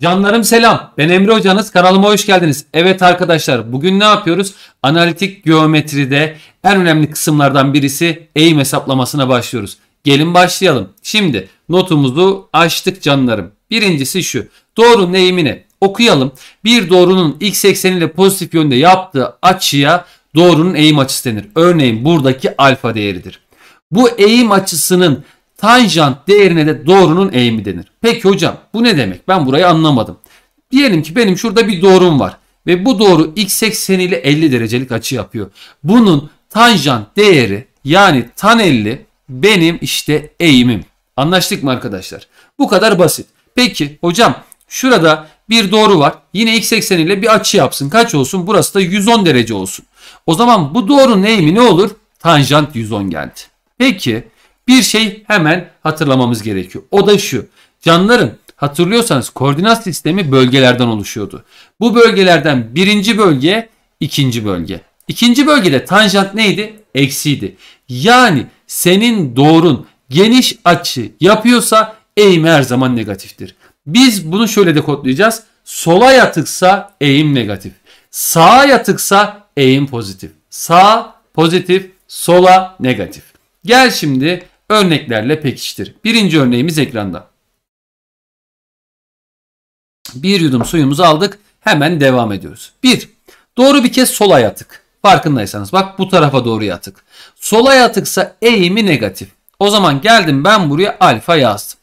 Canlarım selam. Ben Emre Hocanız. Kanalıma hoş geldiniz. Evet arkadaşlar bugün ne yapıyoruz? Analitik geometride en önemli kısımlardan birisi eğim hesaplamasına başlıyoruz. Gelin başlayalım. Şimdi notumuzu açtık canlarım. Birincisi şu. Doğrunun eğimini okuyalım. Bir doğrunun x ekseniyle pozitif yönde yaptığı açıya doğrunun eğim açısı denir. Örneğin buradaki alfa değeridir. Bu eğim açısının Tanjant değerine de doğrunun eğimi denir. Peki hocam bu ne demek? Ben burayı anlamadım. Diyelim ki benim şurada bir doğrum var ve bu doğru x ekseni ile 50 derecelik açı yapıyor. Bunun tanjant değeri yani tan 50 benim işte eğimim. Anlaştık mı arkadaşlar? Bu kadar basit. Peki hocam şurada bir doğru var. Yine x ekseni ile bir açı yapsın. Kaç olsun? Burası da 110 derece olsun. O zaman bu doğru eğimi ne olur? Tanjant 110 geldi. Peki bir şey hemen hatırlamamız gerekiyor. O da şu. canlıların hatırlıyorsanız koordinat sistemi bölgelerden oluşuyordu. Bu bölgelerden birinci bölge, ikinci bölge. İkinci bölgede tanjant neydi? Eksiydi. Yani senin doğrun geniş açı yapıyorsa eğim her zaman negatiftir. Biz bunu şöyle de kodlayacağız. Sola yatıksa eğim negatif. Sağa yatıksa eğim pozitif. Sağ pozitif, sola negatif. Gel şimdi örneklerle pekiştir. Birinci örneğimiz ekranda. Bir yudum suyumuzu aldık. Hemen devam ediyoruz. Bir, Doğru bir kez sola yatık. Farkındaysanız bak bu tarafa doğru yatık. Sola yatıksa eğimi negatif. O zaman geldim ben buraya alfa yazdım.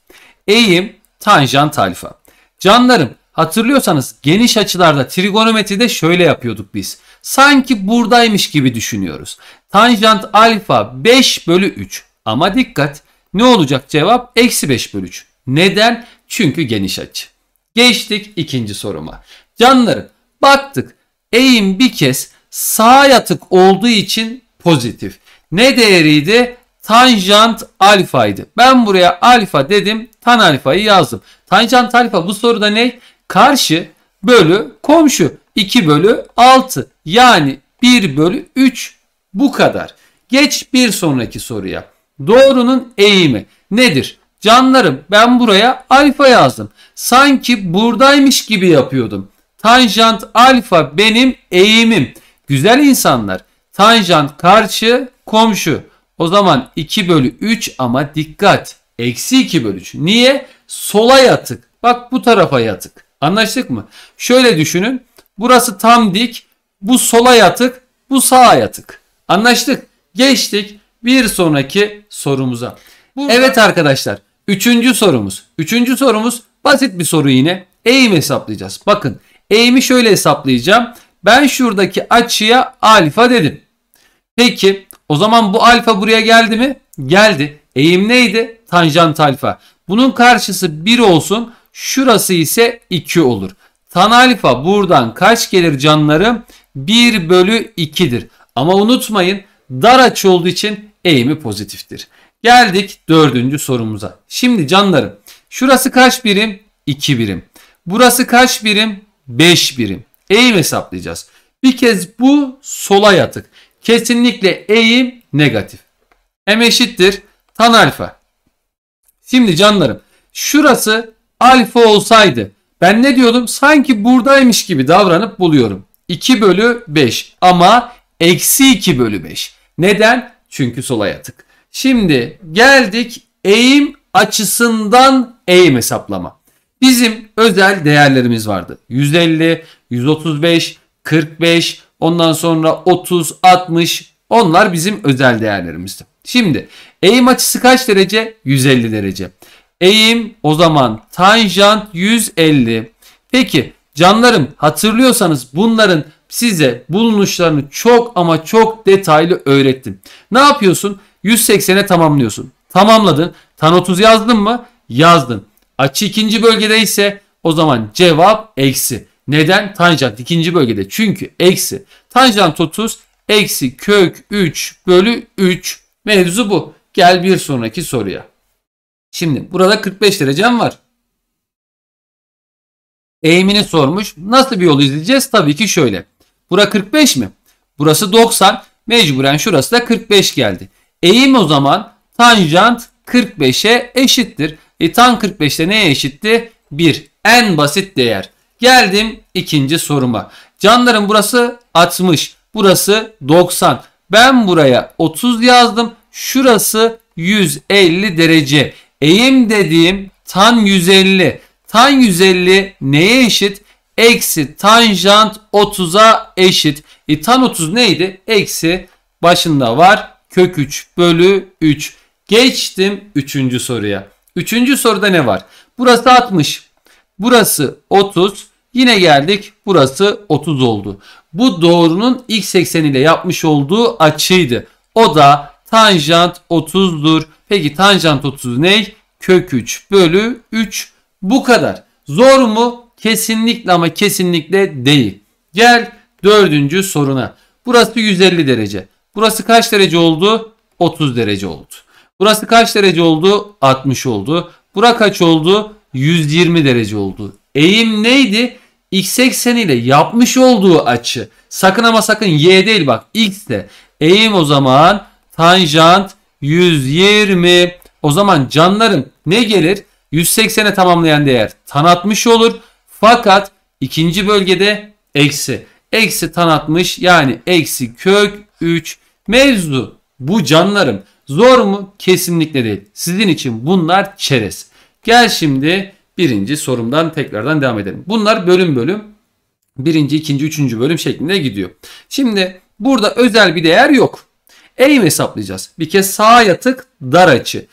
Eğim tanjant alfa. Canlarım hatırlıyorsanız geniş açılarda trigonometride şöyle yapıyorduk biz. Sanki buradaymış gibi düşünüyoruz. Tanjant alfa 5 bölü 3. Ama dikkat ne olacak cevap? Eksi 5 bölü 3. Neden? Çünkü geniş açı. Geçtik ikinci soruma. Canlarım baktık eğim bir kez sağ yatık olduğu için pozitif. Ne değeriydi? Tanjant alfaydı. Ben buraya alfa dedim. Tan alfayı yazdım. Tanjant alfa bu soruda ne? Karşı bölü komşu. 2 bölü 6 yani 1 bölü 3 bu kadar. Geç bir sonraki soruya. Doğrunun eğimi nedir? Canlarım ben buraya alfa yazdım. Sanki buradaymış gibi yapıyordum. Tanjant alfa benim eğimim. Güzel insanlar. Tanjant karşı komşu. O zaman 2 bölü 3 ama dikkat. Eksi 2 bölü 3. Niye? Sola yatık. Bak bu tarafa yatık. Anlaştık mı? Şöyle düşünün. Burası tam dik. Bu sola yatık. Bu sağa yatık. Anlaştık. Geçtik bir sonraki sorumuza. Burada... Evet arkadaşlar üçüncü sorumuz. Üçüncü sorumuz basit bir soru yine. Eğim hesaplayacağız. Bakın eğimi şöyle hesaplayacağım. Ben şuradaki açıya alfa dedim. Peki o zaman bu alfa buraya geldi mi? Geldi. Eğim neydi? Tanjant alfa. Bunun karşısı 1 olsun. Şurası ise 2 olur. Tan alfa buradan kaç gelir canlarım? 1 bölü 2'dir. Ama unutmayın dar açı olduğu için eğimi pozitiftir. Geldik dördüncü sorumuza. Şimdi canlarım şurası kaç birim? 2 birim. Burası kaç birim? 5 birim. Eğim hesaplayacağız. Bir kez bu sola yatık. Kesinlikle eğim negatif. M eşittir tan alfa. Şimdi canlarım şurası alfa olsaydı ben ne diyordum? Sanki buradaymış gibi davranıp buluyorum. 2 bölü 5 ama eksi 2 bölü 5. Neden? Çünkü sola yatık. Şimdi geldik eğim açısından eğim hesaplama. Bizim özel değerlerimiz vardı. 150, 135, 45, ondan sonra 30, 60 onlar bizim özel değerlerimizdi. Şimdi eğim açısı kaç derece? 150 derece. Eğim o zaman tanjant 150. Peki canlarım hatırlıyorsanız bunların size bulunuşlarını çok ama çok detaylı öğrettim. Ne yapıyorsun? 180'e tamamlıyorsun. Tamamladın. Tan 30 yazdın mı? Yazdın. Açı ikinci bölgede ise o zaman cevap eksi. Neden? Tanjant ikinci bölgede. Çünkü eksi. Tanjant 30 eksi kök 3 bölü 3. Mevzu bu. Gel bir sonraki soruya. Şimdi burada 45 derecem var. Eğimini sormuş. Nasıl bir yol izleyeceğiz? Tabii ki şöyle. Bura 45 mi? Burası 90. Mecburen şurası da 45 geldi. Eğim o zaman tanjant 45'e eşittir. E tan 45'te neye eşitti? 1. En basit değer. Geldim ikinci soruma. Canlarım burası 60. Burası 90. Ben buraya 30 yazdım. Şurası 150 derece. Eğim dediğim tan 150. Tan 150 neye eşit? eksi tanjant 30'a eşit. E, tan 30 neydi? Eksi başında var kök 3 bölü 3. Geçtim 3. soruya. 3. soruda ne var? Burası 60. Burası 30. Yine geldik. Burası 30 oldu. Bu doğrunun x ekseniyle yapmış olduğu açıydı. O da tanjant 30'dur. Peki tanjant 30 ne? Kök 3 bölü 3. Bu kadar. Zor mu? Kesinlikle ama kesinlikle değil. Gel dördüncü soruna. Burası 150 derece. Burası kaç derece oldu? 30 derece oldu. Burası kaç derece oldu? 60 oldu. Bura kaç oldu? 120 derece oldu. Eğim neydi? X ekseniyle yapmış olduğu açı. Sakın ama sakın Y değil bak. X de. Eğim o zaman tanjant 120. O zaman canların ne gelir? 180'e tamamlayan değer tan 60 olur. Fakat ikinci bölgede eksi. Eksi tan atmış yani eksi kök 3. Mevzu bu canlarım. Zor mu? Kesinlikle değil. Sizin için bunlar çerez. Gel şimdi birinci sorumdan tekrardan devam edelim. Bunlar bölüm bölüm. Birinci, ikinci, üçüncü bölüm şeklinde gidiyor. Şimdi burada özel bir değer yok. Eğim hesaplayacağız. Bir kez sağa yatık dar açı.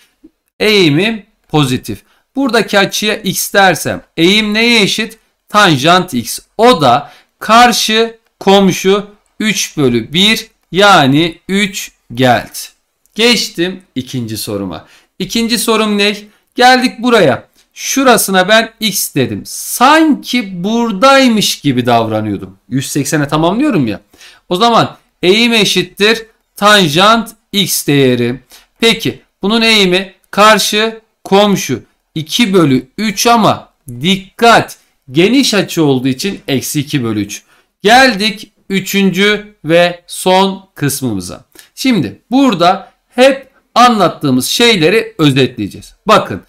Eğimi pozitif. Buradaki açıya x dersem eğim neye eşit? tanjant x. O da karşı komşu 3 bölü 1 yani 3 geldi. Geçtim ikinci soruma. İkinci sorum ne? Geldik buraya. Şurasına ben x dedim. Sanki buradaymış gibi davranıyordum. 180'e tamamlıyorum ya. O zaman eğim eşittir tanjant x değeri. Peki bunun eğimi karşı komşu 2 bölü 3 ama dikkat Geniş açı olduğu için eksi 2 bölü 3. Geldik 3. ve son kısmımıza. Şimdi burada hep anlattığımız şeyleri özetleyeceğiz. Bakın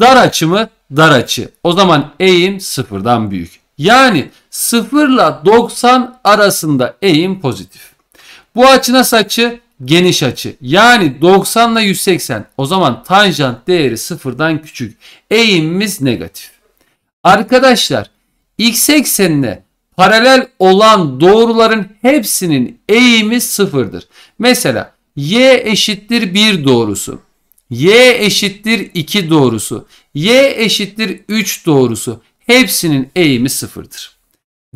dar açı mı? Dar açı. O zaman eğim sıfırdan büyük. Yani 0 ile 90 arasında eğim pozitif. Bu açı nasıl açı? Geniş açı. Yani 90 ile 180. O zaman tanjant değeri sıfırdan küçük. Eğimimiz negatif. Arkadaşlar x eksenine paralel olan doğruların hepsinin eğimi sıfırdır. Mesela y eşittir 1 doğrusu, y eşittir 2 doğrusu, y eşittir 3 doğrusu hepsinin eğimi sıfırdır.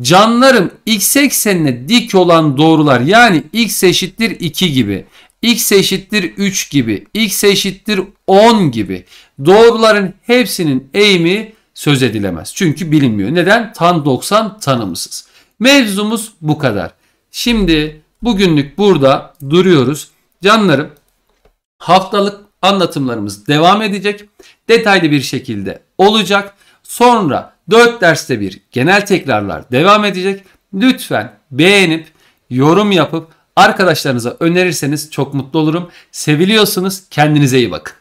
Canlarım x eksenine dik olan doğrular yani x eşittir 2 gibi, x eşittir 3 gibi, x eşittir 10 gibi doğruların hepsinin eğimi söz edilemez. Çünkü bilinmiyor. Neden? Tan 90 tanımsız. Mevzumuz bu kadar. Şimdi bugünlük burada duruyoruz. Canlarım haftalık anlatımlarımız devam edecek. Detaylı bir şekilde olacak. Sonra 4 derste bir genel tekrarlar devam edecek. Lütfen beğenip yorum yapıp arkadaşlarınıza önerirseniz çok mutlu olurum. Seviliyorsunuz. Kendinize iyi bakın.